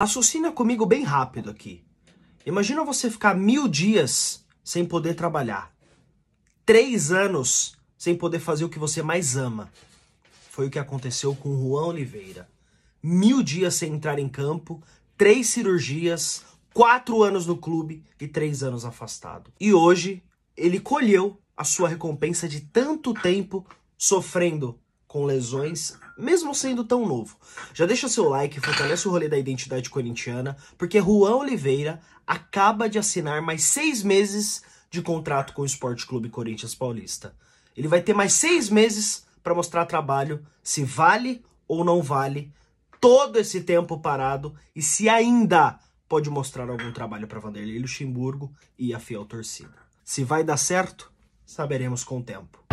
Raciocina comigo bem rápido aqui. Imagina você ficar mil dias sem poder trabalhar. Três anos sem poder fazer o que você mais ama. Foi o que aconteceu com Juan Oliveira. Mil dias sem entrar em campo, três cirurgias, quatro anos no clube e três anos afastado. E hoje ele colheu a sua recompensa de tanto tempo sofrendo com lesões, mesmo sendo tão novo. Já deixa seu like, fortalece o rolê da identidade corintiana, porque Juan Oliveira acaba de assinar mais seis meses de contrato com o Esporte Clube Corinthians Paulista. Ele vai ter mais seis meses para mostrar trabalho, se vale ou não vale todo esse tempo parado e se ainda pode mostrar algum trabalho para Vanderlei Luxemburgo e a fiel torcida. Se vai dar certo, saberemos com o tempo.